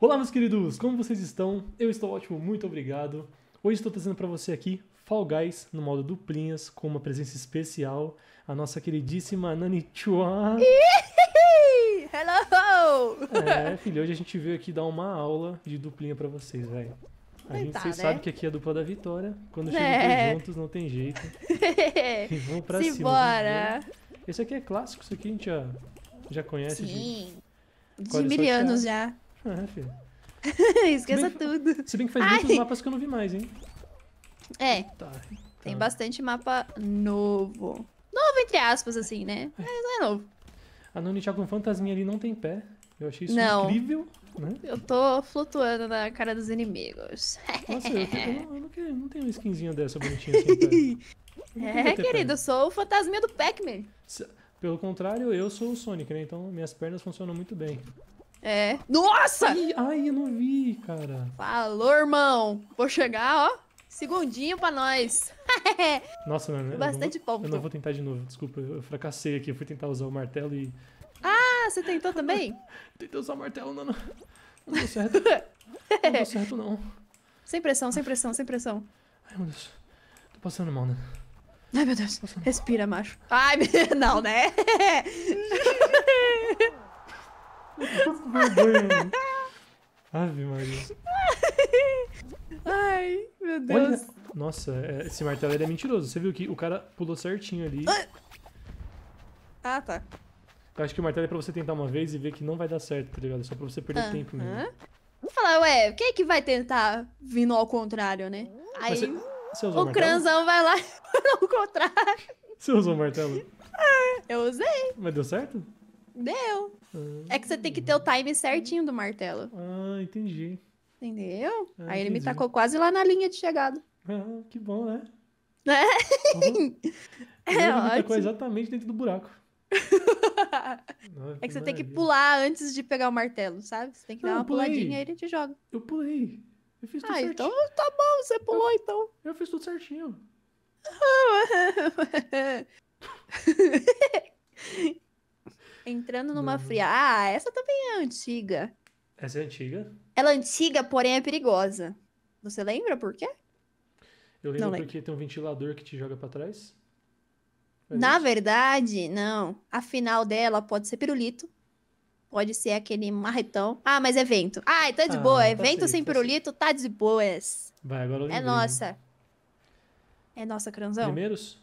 Olá, meus queridos, como vocês estão? Eu estou ótimo, muito obrigado. Hoje estou trazendo para você aqui Fall Guys no modo duplinhas, com uma presença especial, a nossa queridíssima Nani Chua. Hello! É, filho, hoje a gente veio aqui dar uma aula de duplinha para vocês, velho. A gente tá, né? sabe que aqui é a dupla da vitória. Quando é. chegam é. juntos, não tem jeito. e vão pra Se cima. Bora. Né? Esse aqui é clássico, isso aqui a gente já, já conhece. Sim. De, é de mil anos já. É, filho. Esqueça se tudo. Que, se bem que faz Ai. muitos mapas que eu não vi mais, hein? É. Tá, tá. Tem bastante mapa novo. Novo, entre aspas, assim, né? É. Mas não é novo. A Nuni tá com fantasminha ali não tem pé. Eu achei isso não. incrível. Né? Eu tô flutuando na cara dos inimigos. Nossa, eu, eu, eu não, não tenho uma skinzinha dessa bonitinha assim, É, querido, pé. eu sou o fantasminha do Pac-Man. Pelo contrário, eu sou o Sonic, né? Então minhas pernas funcionam muito bem. É. Nossa! Ai, ai, eu não vi, cara. Falou, irmão. Vou chegar, ó. Segundinho pra nós. Nossa, mano. Bastante eu ponto. Eu não vou tentar de novo, desculpa. Eu fracassei aqui. Eu fui tentar usar o martelo e... Ah, você tentou também? Tentei usar o martelo, não, não. Não deu certo. não deu certo, não. Sem pressão, sem pressão, sem pressão. Ai, meu Deus. Tô passando mal, né? Ai, meu Deus. Respira, macho. Ai, não, né? vergonha. Ave Maria. Ai, meu Deus. Olha. Nossa, é, esse martelo é mentiroso. Você viu que o cara pulou certinho ali. Ah, tá. Eu acho que o martelo é pra você tentar uma vez e ver que não vai dar certo, tá ligado? É só pra você perder tempo mesmo. Vou falar, ué, quem é que vai tentar vindo ao contrário, né? Aí você, você o, o cranzão vai lá ao contrário. Você usou o martelo? Ah, eu usei. Mas deu certo? Deu. Ah. É que você tem que ter o time certinho do martelo. Ah, entendi. Entendeu? Ah, Aí ele me tacou quase lá na linha de chegada. Ah, que bom, né? Né? Uhum. É ele me tacou exatamente dentro do buraco. é que você tem que pular antes de pegar o martelo, sabe? Você tem que dar uma puladinha e ele te joga. Eu pulei. Eu fiz tudo ah, então certinho. então tá bom, você pulou eu, então. Eu fiz tudo certinho. entrando numa Não. Uhum. fria. Ah, essa também é antiga. Essa é antiga? Ela é antiga, porém é perigosa. Você lembra por quê? Eu lembro, lembro. porque tem um ventilador que te joga para trás. É Na isso? verdade, não. A final dela pode ser pirulito. Pode ser aquele marretão. Ah, mas é vento. Ah, tá de ah, boa. É tá vento sem tá pirulito, tá de boas. Vai, agora eu é lembrei, É nossa. É nossa, Cranzão. Primeiros?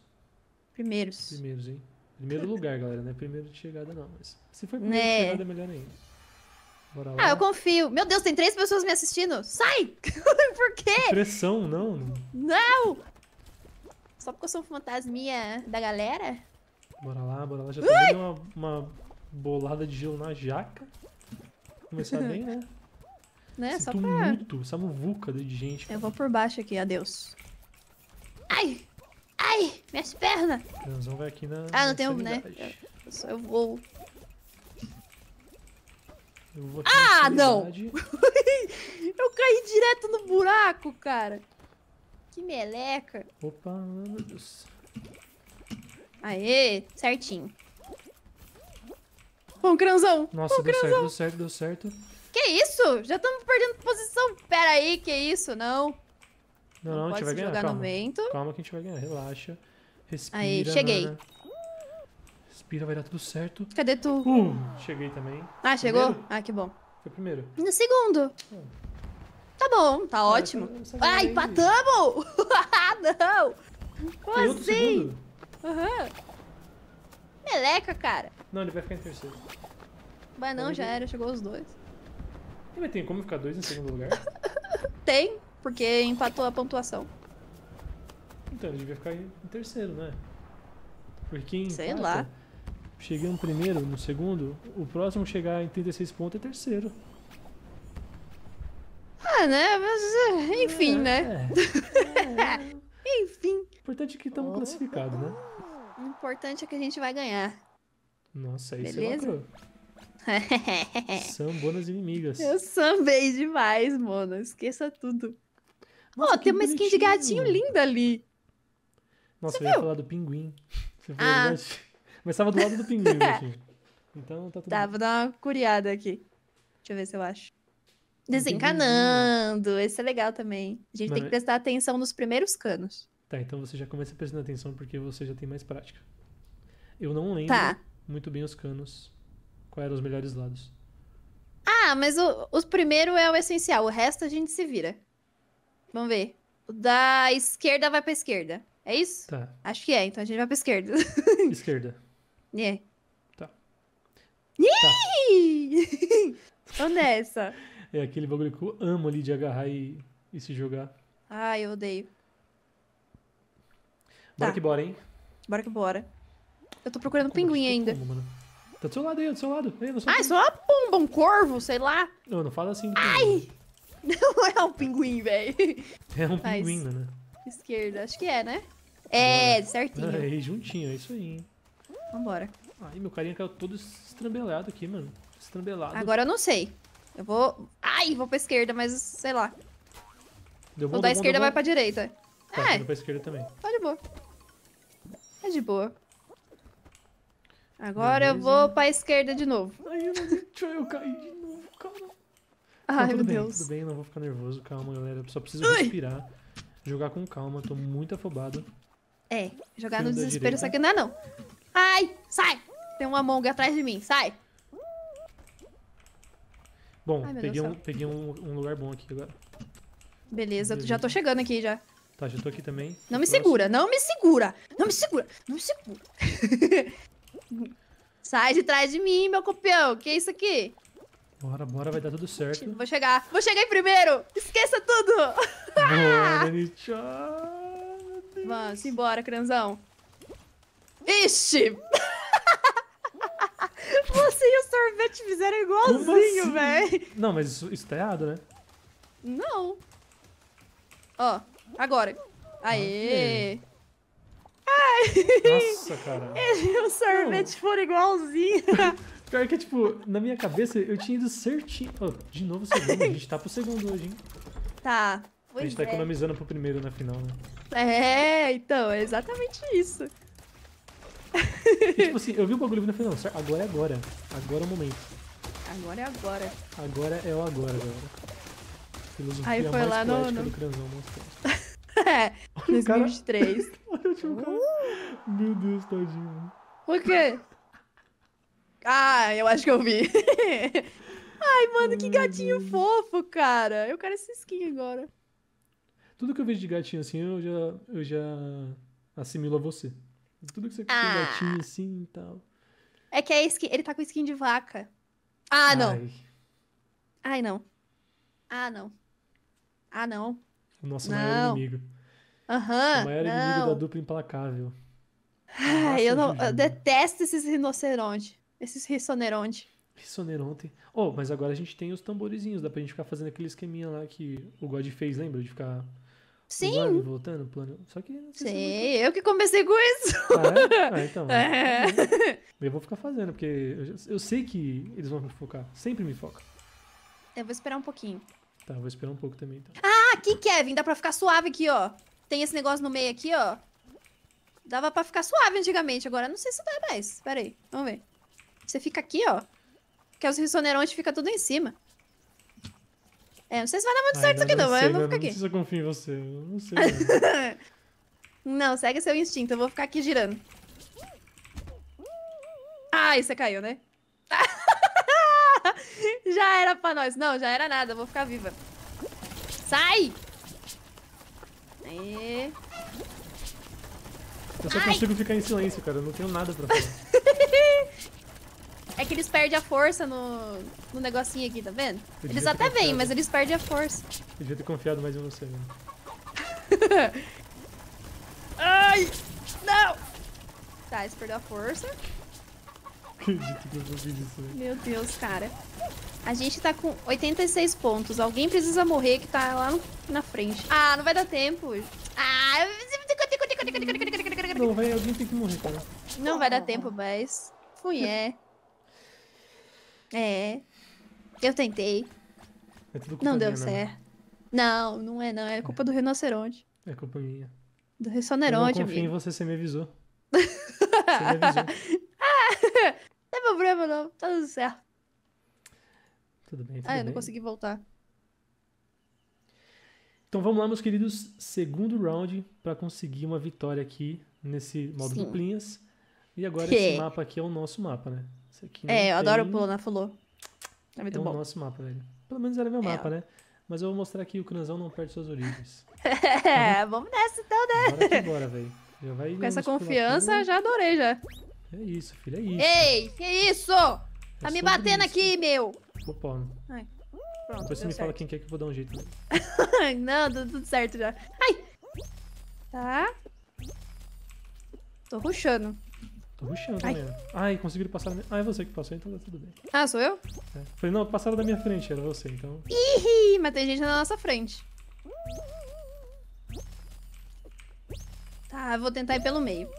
Primeiros. Primeiros, hein? Primeiro lugar, galera, não é primeiro de chegada, não. Mas se for primeiro né? de chegada, é melhor ainda. Bora lá. Ah, eu confio. Meu Deus, tem três pessoas me assistindo. Sai! Por quê? Pressão, não. Não! Só porque eu sou um fantasminha da galera? Bora lá, bora lá. Já tá dando uma, uma bolada de gelo na jaca. Começar bem, né? Né? Só tumulto, pra... essa muvuca de gente. Eu vou por baixo aqui, adeus. Ai! Ai, minhas pernas. aqui na. Ah, não tem um, né? Eu, só, eu vou. Eu vou ah, não! eu caí direto no buraco, cara. Que meleca. Opa, meu Deus. Aê, certinho. Bom, crãozão. Nossa, Bom, deu certo, deu certo, deu certo. Que isso? Já estamos perdendo posição. Pera aí, que isso? Não. Não, não, não a gente vai ganhar. calma. No calma que a gente vai ganhar. Relaxa. Respira. Aí, cheguei. Respira, vai dar tudo certo. Cadê tu? Uh, cheguei também. Ah, chegou? Primeiro? Ah, que bom. Foi primeiro. No segundo. Tá bom, tá ah, ótimo. Ah, empatamos! ah, não! Como Tem assim? Aham. Uhum. Meleca, cara. Não, ele vai ficar em terceiro. Mas não, já era, chegou os dois. Mas tem como ficar dois em segundo lugar? tem. Porque empatou a pontuação. Então, ele devia ficar em terceiro, né? Porque em Sei lá. Cheguei no primeiro, no segundo, o próximo chegar em 36 pontos é terceiro. Ah, né? Mas, é, enfim, é, né? É, é. enfim. O importante é que estamos oh. classificados, né? O importante é que a gente vai ganhar. Nossa, aí Beleza? você São bonas inimigas. Eu sambei demais, mona. Esqueça tudo ó oh, tem uma skin de gatinho linda ali. Nossa, Você eu viu? ia falar do pinguim. Você falou ah. Mas tava do lado do pinguim, aqui. Então tá tudo Tá, bem. vou dar uma curiada aqui. Deixa eu ver se eu acho. Desencanando. Esse é legal também. A gente tem que prestar atenção nos primeiros canos. Tá, então você já começa prestando atenção porque você já tem mais prática. Eu não lembro tá. muito bem os canos. Quais eram os melhores lados. Ah, mas o, os primeiro é o essencial. O resto a gente se vira. Vamos ver. O da esquerda vai pra esquerda. É isso? Tá. Acho que é, então a gente vai pra esquerda. Esquerda. É. Tá. Ih! Tá. Onde é essa? É aquele bagulho que eu amo ali de agarrar e, e se jogar. Ah, eu odeio. Bora tá. que bora, hein? Bora que bora. Eu tô procurando como pinguim ainda. Como, mano? Tá do seu lado aí, do seu lado. Ai, ah, é só um, um corvo, sei lá. Não, não fala assim. Ai! Pinguim. Não é um pinguim, velho. É um pinguim, né? Esquerda, acho que é, né? É, Bora. certinho. Aí, juntinho, é isso aí. Hein? Vambora. Ai, meu carinha caiu todo estrambelado aqui, mano. Estrambelado. Agora eu não sei. Eu vou... Ai, vou pra esquerda, mas sei lá. Deu bom, o da deu esquerda bom, vai pra direita. Tá, é. pra esquerda também. Tá de boa. É de boa. Agora Beleza. eu vou pra esquerda de novo. Ai, eu não eu caí de novo, cara. Ai, tudo meu bem, Deus. tudo bem, não vou ficar nervoso, calma, galera. Só preciso Ai. respirar, jogar com calma, tô muito afobado. É, jogar Fim no desespero, só que não é não. Ai, sai! Tem um Among atrás de mim, sai! Bom, Ai, peguei, um, peguei um, um, lugar bom aqui agora. Beleza, Beleza, já tô chegando aqui já. Tá, já tô aqui também. Não me Próximo. segura, não me segura! Não me segura, não me segura! sai de trás de mim, meu copião, que é isso aqui? Bora, bora, vai dar tudo certo. Vou chegar. Vou chegar em primeiro! Esqueça tudo! Bora, Vamos embora, crenzão. Ixi! Você e o sorvete fizeram igualzinho, assim? velho. Não, mas isso, isso tá errado, né? Não. Ó, agora. Aê! Ai! Nossa, cara. Ele e o sorvete foram igualzinho. Pior que, tipo, na minha cabeça eu tinha ido certinho. Oh, de novo o segundo, a gente tá pro segundo hoje, hein? Tá. Pois a gente tá é. economizando pro primeiro na final, né? É, então, é exatamente isso. E, tipo assim, eu vi o bagulho e falei, não, agora é agora. Agora é o momento. Agora é agora. Agora é o agora, galera. Filosofia Aí foi mais lá no, no... do Cranzão é, Olha 2023. Olha o último cara. Uh! Meu Deus, tadinho. O quê? Ah, eu acho que eu vi. Ai, mano, que gatinho hum. fofo, cara. Eu quero esse skin agora. Tudo que eu vejo de gatinho assim, eu já, eu já assimilo a você. Tudo que você ah. tem gatinho assim e tal. É que é skin, ele tá com skin de vaca. Ah, não. Ai, Ai não. Ah, não. Ah, não. O nosso não. maior inimigo. Aham. Uhum, o maior não. inimigo da dupla implacável. Ai, eu não. Eu detesto esses rinocerontes. Esses rissoneronte. Rissoneronte. Oh, mas agora a gente tem os tamborizinhos. Dá pra gente ficar fazendo aquele esqueminha lá que o God fez, lembra? De ficar... Sim. Usando, voltando, plano. Só que. Sim, é muito... eu que comecei com isso. Ah, é? ah então. É. Eu vou ficar fazendo, porque eu, eu, sei que eles vão me focar. Sempre me foca. Eu vou esperar um pouquinho. Tá, vou esperar um pouco também, então. Ah, aqui, Kevin, dá pra ficar suave aqui, ó. Tem esse negócio no meio aqui, ó. Dava pra ficar suave antigamente, agora não sei se dá mais. Pera aí, vamos ver. Você fica aqui, ó. Porque os rissonerontes fica tudo em cima. É, não sei se vai dar muito ah, certo isso aqui não, mas eu vou né? ficar aqui. Não eu confio em você, eu não sei. Né? não, segue seu instinto, eu vou ficar aqui girando. Ai, você caiu, né? já era pra nós. Não, já era nada, eu vou ficar viva. Sai! Aê. Eu só Ai. consigo ficar em silêncio, cara. Eu não tenho nada pra fazer. É que eles perdem a força no, no negocinho aqui, tá vendo? eles até vêm, mas eles perdem a força. Eu devia ter confiado mais em você, né? Ai! Não! Tá, eles perderam a força. Acredito que eu não né? Meu Deus, cara. A gente tá com 86 pontos. Alguém precisa morrer que tá lá na frente. Ah, não vai dar tempo. Ah, não, vai, alguém tem que morrer, cara. Não vai dar tempo, mas... Fui, é. É. Eu tentei. É tudo culpa não deu certo. Não, não é não. É, é. culpa é. do rinoceronte. É culpa minha. Do rinoceronte, Eu confio em você, você me avisou. você me avisou. ah, não é problema não. Tá tudo certo. Tudo bem, tudo Ah, eu bem. não consegui voltar. Então vamos lá, meus queridos. Segundo round para conseguir uma vitória aqui nesse modo Sim. duplinhas. E agora que? esse mapa aqui é o nosso mapa, né? Isso aqui é, eu tem... adoro pular na né? Fulô. É muito é bom. É o nosso mapa, velho. Pelo menos era é meu é. mapa, né? Mas eu vou mostrar que o Cranzão não perde suas origens. é, vamos nessa então, né? Bora que bora, velho. Já vai Com essa confiança, já adorei, já. É isso, filho, é isso. Ei, que isso? Tá é tá me batendo isso. aqui, meu. Pô, Ai. Pronto, Depois você me fala quem quer que eu vou dar um jeito. não, deu tudo certo já. Ai! Tá. Tô ruxando. Tô ruxando também. Ai, conseguiram passar. Ah, é você que passou, então tá tudo bem. Ah, sou eu? É. Falei, não, passaram da minha frente, era você, então. Ih, mas tem gente na nossa frente. Tá, eu vou tentar ir pelo meio.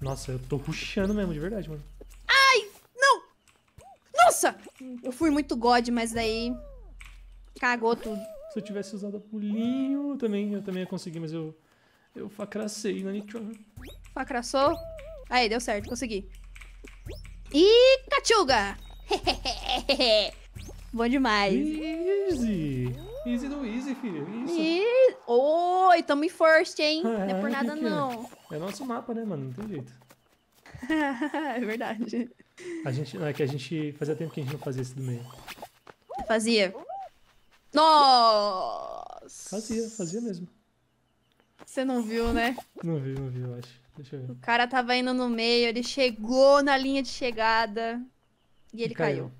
Nossa, eu tô ruxando mesmo, de verdade, mano. Ai, não! Nossa! Eu fui muito god, mas daí... Cagou tudo. Se eu tivesse usado a pulinho, eu também, eu também ia conseguir, mas eu... Eu facracei na Nitron. Facraçou? Aí, deu certo, consegui. E cachuga! Bom demais. Easy. Easy do easy, filho. É isso. E... Oi, tamo em first, hein? não é por nada, não. É nosso mapa, né, mano? Não tem jeito. é verdade. A gente, é que a gente... Fazia tempo que a gente não fazia esse do meio. Fazia. Nossa! Fazia, fazia mesmo. Você não viu, né? Não vi, não eu acho. Deixa eu ver. O cara tava indo no meio, ele chegou na linha de chegada e ele caiu.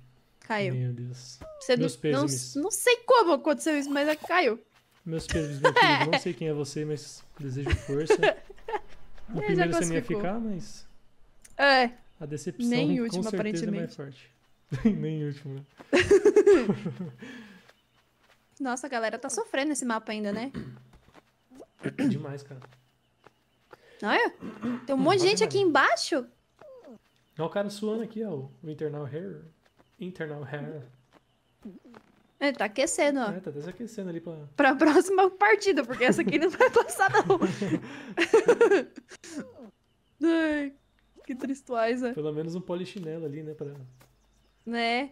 Caiu. caiu. Meu Deus. Você Meus não, não, não, sei como aconteceu isso, mas é caiu. Meus pesos meu filho. não sei quem é você, mas desejo força. O primeiro você não ia ficar, mas. É. A decepção Nem último, com certeza é mais forte. Nem último, né? Nossa, a galera tá sofrendo esse mapa ainda, né? demais, cara. Olha, tem um monte de gente aqui embaixo. Olha o cara suando aqui, ó. O internal hair. Internal hair. É, tá aquecendo, ó. É, tá desaquecendo ali pra... Pra próxima partida, porque essa aqui não vai passar, não. Ai, que tristuaza. Né? Pelo menos um polichinelo ali, né? Pra... Né?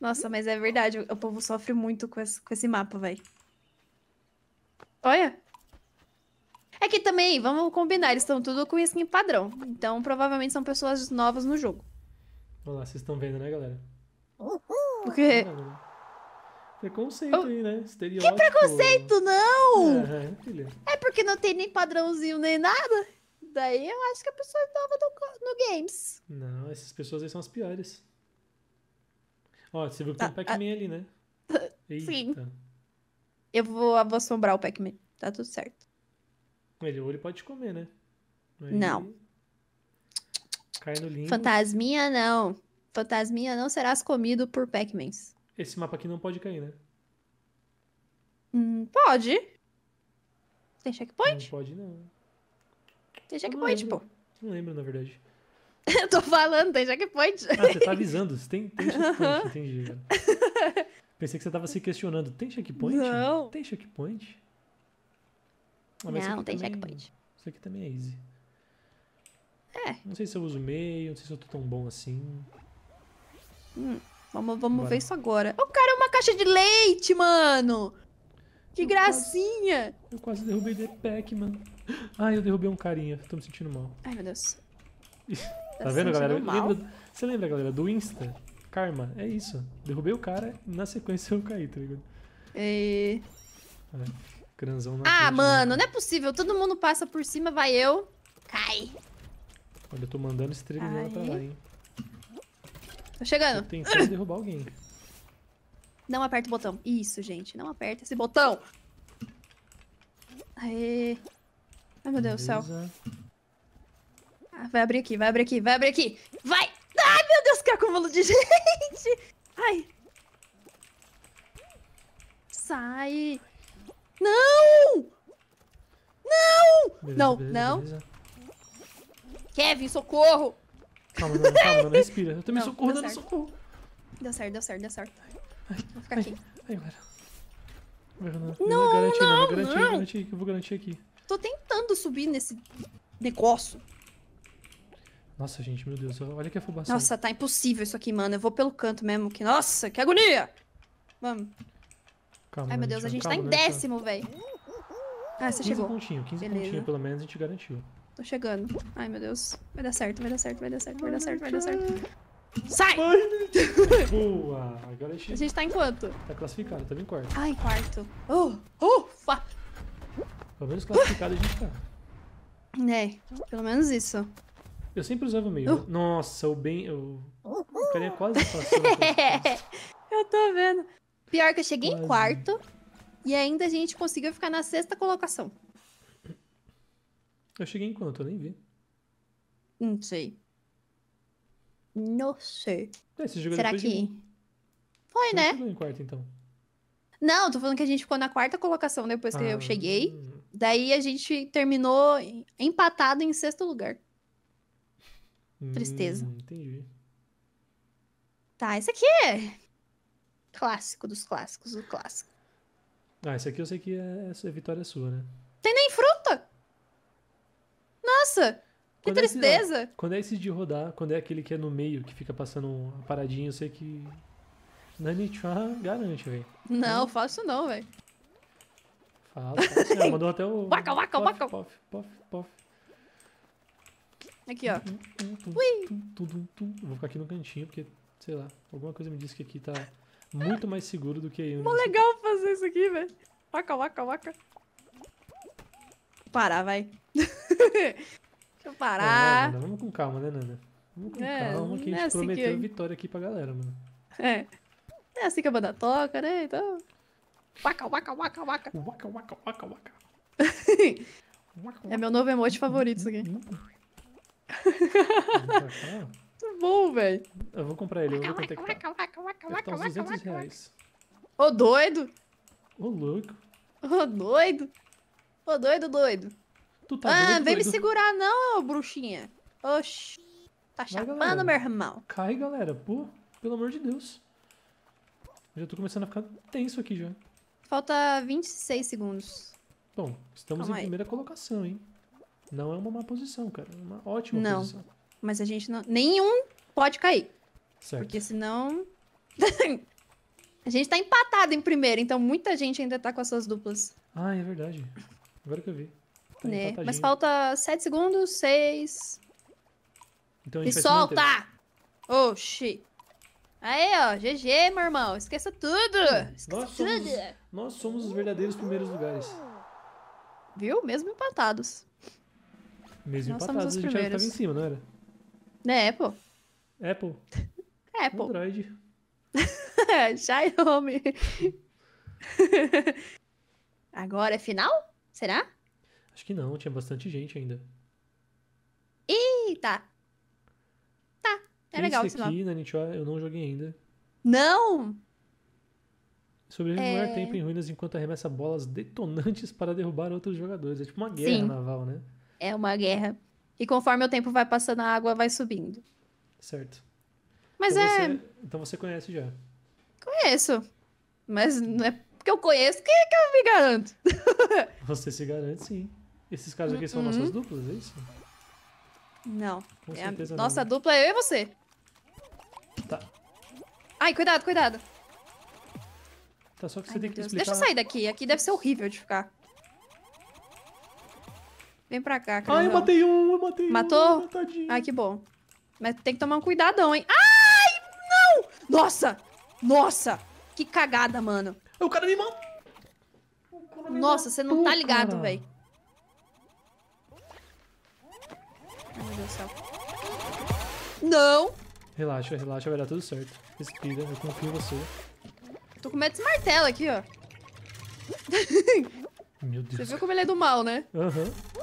Nossa, mas é verdade. O povo sofre muito com esse, com esse mapa, velho. Olha, é que também, vamos combinar, eles estão tudo com skin padrão. Então, provavelmente são pessoas novas no jogo. Olha lá, vocês estão vendo, né, galera? Uhul. Porque... preconceito oh. aí, né? Estereótipo. Que preconceito, não! É, é, porque não tem nem padrãozinho nem nada. Daí eu acho que a pessoa é nova no, no games. Não, essas pessoas aí são as piores. Ó, você viu que tem ah, um ah. Pac-Man ah, ali, né? Eita. Sim. Eu vou, vou assombrar o Pac-Man. Tá tudo certo. Ele, ou ele pode comer, né? Aí não. Cai no limbo. Fantasminha não. Fantasminha não serás comido por Pac-Mans. Esse mapa aqui não pode cair, né? Hum, pode. Tem checkpoint? Não pode, não. Tem checkpoint, pô. Não lembro, na verdade. Eu tô falando, tem checkpoint. Ah, você tá avisando. Tem, tem checkpoint, entendi. Pensei que você tava se questionando. Tem checkpoint? Não. Tem checkpoint? Ah, não, não tem também, checkpoint. Isso aqui também é easy. É. Não sei se eu uso meio, não sei se eu tô tão bom assim. Hum, vamos vamos ver isso agora. O cara é uma caixa de leite, mano! Que eu gracinha! Quase, eu quase derrubei o Pack, mano. Ai, eu derrubei um carinha. Tô me sentindo mal. Ai, meu Deus. Tá, tá, vendo, galera? Lembra, você lembra, galera, do Insta? Karma, é isso. Derrubei o cara, na sequência eu caí, tá ligado? E... É. é. Granzão na Ah, frente, né? mano, né? não é possível. Todo mundo passa por cima, vai eu. Cai. Olha, eu tô mandando estrelinha pra lá, hein. Tô chegando. Tem que derrubar alguém. Não aperta o botão. Isso, gente. Não aperta esse botão. Aê. Ai, meu Deus do céu. Ah, vai abrir aqui, vai abrir aqui, vai abrir aqui. Vai! Ai, meu Deus, que acúmulo de gente! Ai. Sai. Não! Não! Beleza, não, beleza, não. Beleza. Kevin, socorro! Calma, não, calma, não, respira. Eu também socorro dando socorro. Deu certo, deu certo, deu certo. Ai, vou ficar ai, aqui. Ai, Não, não, garantir, não, não, garantir, não. Garantir, eu vou garantir aqui. Tô tentando subir nesse negócio. Nossa, gente, meu Deus, olha que afobação. Nossa, tá impossível isso aqui, mano. Eu vou pelo canto mesmo. Que... Nossa, que agonia! Vamos. Calma, Ai, meu Deus, a gente, tá em décimo, velho. Ah, você 15 chegou. 15 pontinhos, 15 Beleza. pelo menos a gente garantiu. Tô chegando. Ai, meu Deus. Vai dar certo, vai dar certo, vai dar certo, vai dar certo, vai dar certo. Sai! Boa! Agora a gente... A gente tá em quanto? Tá classificado, tamo em quarto. Ai, quarto. Oh ufa! Oh, pelo menos classificado a gente tá. É, pelo menos isso. Eu sempre usava o meio. Uh. Nossa, o bem... O, o carinha quase passou. eu tô vendo. Pior que eu cheguei Quase. em quarto e ainda a gente conseguiu ficar na sexta colocação. Eu cheguei em quanto? Eu nem vi. Não sei. Não sei. É, esse jogo é Será que. De... Foi, né? Em quarto, então. Não, tô falando que a gente ficou na quarta colocação depois que eu ah. cheguei. Daí a gente terminou empatado em sexto lugar. Hum, Tristeza. entendi. Tá, isso aqui é Clássico dos clássicos, do clássico. Ah, esse aqui eu sei que é, é vitória sua, né? Tem nem fruta! Nossa! Que quando tristeza! É esse, ó, ah, quando é esse de rodar, quando é aquele que é no meio, que fica passando uma paradinha, eu sei que. Nanitran garante, velho. Não, é. faço não, velho. Fala, faço. É, mandou até o. Waka, waka, waka! Pof, pof, pof. Aqui, ó. Tum, tum, tum, Ui! Vou ficar aqui no cantinho, porque, sei lá, alguma coisa me diz que aqui tá muito mais seguro do que a né? Mó legal fazer isso aqui, velho. Waka, waka, waka. parar, vai. Deixa eu é, parar. É, Nanda, vamos com calma, né, Nanda? Vamos com é, calma, que a é gente é assim prometeu que... vitória aqui pra galera, mano. É. É assim que a banda toca, né? Então... Waka, waka, waka, waka. Waka, waka, waka, waka. é meu novo emote favorito isso aqui. Muito tá bom, velho. Eu vou comprar ele, eu vou tentar comprar. Deve tá uns 200 reais. Ô, doido! Ô, louco. Ô, doido. Ô, doido, doido. Tu tá ah, doido, vem doido. me segurar não, bruxinha. Oxi. Tá chapando, meu irmão. Cai, galera. Pô, pelo amor de Deus. já tô começando a ficar tenso aqui já. Falta 26 segundos. Bom, estamos Calma em aí. primeira colocação, hein? Não é uma má posição, cara. É uma ótima não. posição. Não. Mas a gente não. Nenhum pode cair. Certo. Porque senão. a gente tá empatado em primeiro, então muita gente ainda tá com as suas duplas. Ah, é verdade. Agora que eu vi. Tá né? Mas falta 7 segundos, 6. Então solta! Oxi! Aí, ó, GG, meu irmão. Esqueça tudo! Esqueça nós tudo! Somos, nós somos os verdadeiros primeiros lugares. Viu? Mesmo empatados. Mesmo nós empatados, a gente primeiros. já estava em cima, não era? Né, Apple? Apple. Apple. Android. Xiaomi. É Agora é final? Será? Acho que não, tinha bastante gente ainda. Eita! Tá, é Esse legal esse aqui, na Nintendo, eu não joguei ainda. Não! Sobrevive é... maior tempo em ruínas enquanto arremessa bolas detonantes para derrubar outros jogadores. É tipo uma guerra Sim. naval, né? É uma guerra. E conforme o tempo vai passando, a água vai subindo. Certo. Mas então é. Você... Então você conhece já. Conheço. Mas não é porque eu conheço que, é que eu me garanto. você se garante, sim. Esses caras aqui são uhum. nossas duplas, é isso? Não. Com é certeza a nossa não. dupla é eu e você. Tá. Ai, cuidado, cuidado. Tá, só que você Ai, tem que explicar... Deixa eu sair daqui. Aqui deve ser horrível de ficar. Vem pra cá, cara. Ah, Ai, eu matei um, eu matei Matou? um. Matou? Ai, que bom. Mas tem que tomar um cuidadão, hein? Ai, não! Nossa! Nossa! Que cagada, mano. O cara me matou. Nossa, você não tá ligado, velho. Ai, meu Deus do céu. Não! Relaxa, relaxa, vai dar tudo certo. Respira, eu confio em você. Tô com medo desse martelo aqui, ó. Meu Deus. Você viu como ele é do mal, né? Aham. Uhum.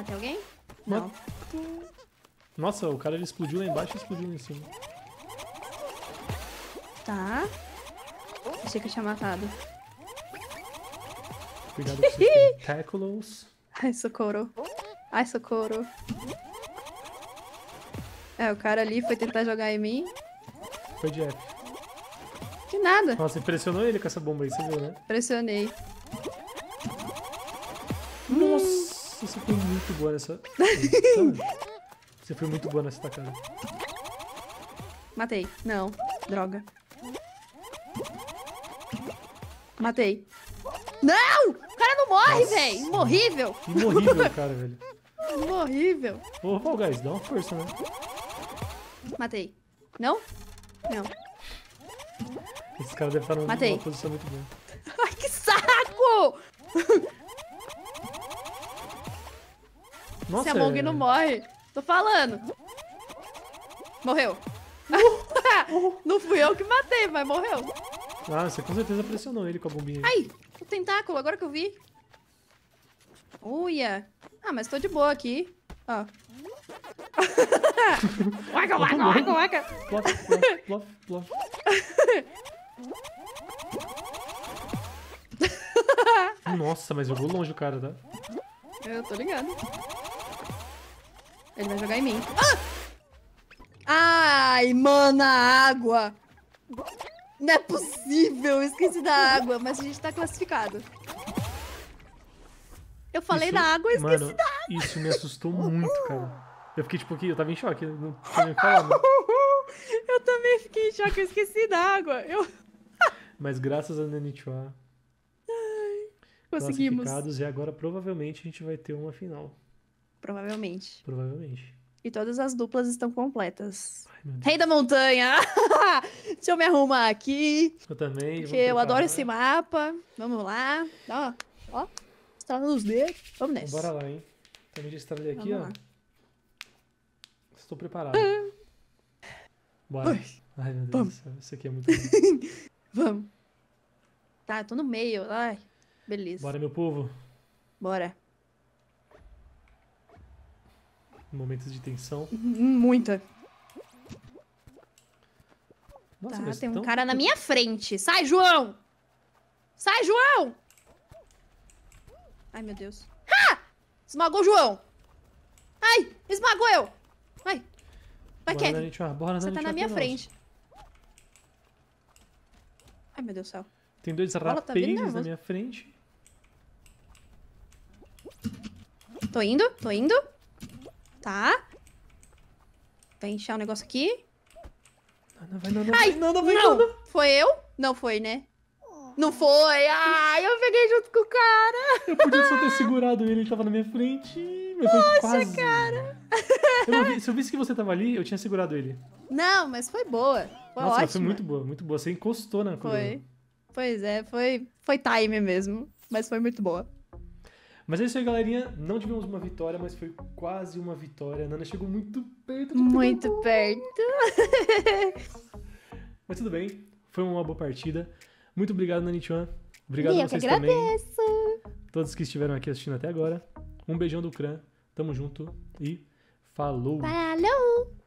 Matei alguém? Não. Nossa, o cara ele explodiu lá embaixo e explodiu lá em cima. Tá. Achei que eu tinha matado. Cuidado com os tentáculos. Ai, socorro. Ai, socorro. É, o cara ali foi tentar jogar em mim. Foi de F. De nada. Nossa, impressionou ele com essa bomba aí, você viu, né? Impressionei. você foi muito boa nessa. você foi muito boa nessa tacada. Matei. Não. Droga. Matei. Não! O cara não morre, velho! Imorrível! Imorrível, cara, velho. Imorrível. Ô, Fall Guys, dá uma força, né? Matei. Não? Não. Esse cara deve estar numa Matei. posição muito boa. Nossa, Se a Mong é... não morre. Tô falando. Morreu. Uh, uh. não fui eu que matei, mas morreu. Ah, você com certeza pressionou ele com a bombinha. Ai, o tentáculo, agora que eu vi. Uia. Ah, mas tô de boa aqui. Ó. Waka, waka, waka, waka. Plof, plof, plof, plof. Nossa, mas eu vou longe o cara, tá? Eu tô ligado. Ele vai jogar em mim. Ah! Ai, mano, a água! Não é possível, eu esqueci da água, mas a gente tá classificado. Eu falei isso, da água eu esqueci mano, da água. Isso me assustou muito, cara. Eu fiquei tipo aqui, eu tava em choque, não tinha né? Eu também fiquei em choque, eu esqueci da água. Eu... Mas graças a Nanichua. Conseguimos. Classificados, e agora provavelmente a gente vai ter uma final. Provavelmente. Provavelmente. E todas as duplas estão completas. Ai, Rei da Montanha! Deixa eu me arrumar aqui. Eu também. Porque eu adoro esse mapa. Vamos lá. Ó, ó. Estrada nos dedos. Vamos nessa. Bora lá, hein. Também então, já estralei aqui, ó. Estou preparado. Bora. Ai, meu Deus Vamos. do céu. Isso aqui é muito Vamos. Tá, eu tô no meio. Ai, beleza. Bora, meu povo. Bora. momentos de tensão. Uhum, muita. Nossa, tá, tem tão... um cara na minha frente. Sai, João! Sai, João! Ai, meu Deus. Ha! Esmagou o João! Ai, esmagou eu! Ai! Vai, bora, Kevin. Você tá na minha frente. Ai, meu Deus do céu. Tem dois tá rapazes tá na minha frente. Tô indo, tô indo tá? Vai encher o um negócio aqui. Ai, não não, não. Nana. Foi eu? Não foi, né? Oh. Não foi? Ai, eu peguei junto com o cara. Eu podia só ter segurado ele, ele tava na minha frente. meu Nossa, quase. cara. Eu vi, se eu visse que você tava ali, eu tinha segurado ele. Não, mas foi boa. Foi Nossa, foi muito boa, muito boa. Você encostou na coisa. Foi. Pois é, foi, foi time mesmo. Mas foi muito boa. Mas é isso aí, galerinha. Não tivemos uma vitória, mas foi quase uma vitória. A Nana chegou muito perto. De muito perto. mas tudo bem. Foi uma boa partida. Muito obrigado, Nanituan. Obrigado e a vocês eu que agradeço. também. Todos que estiveram aqui assistindo até agora. Um beijão do Cran. Tamo junto e falou! Falou!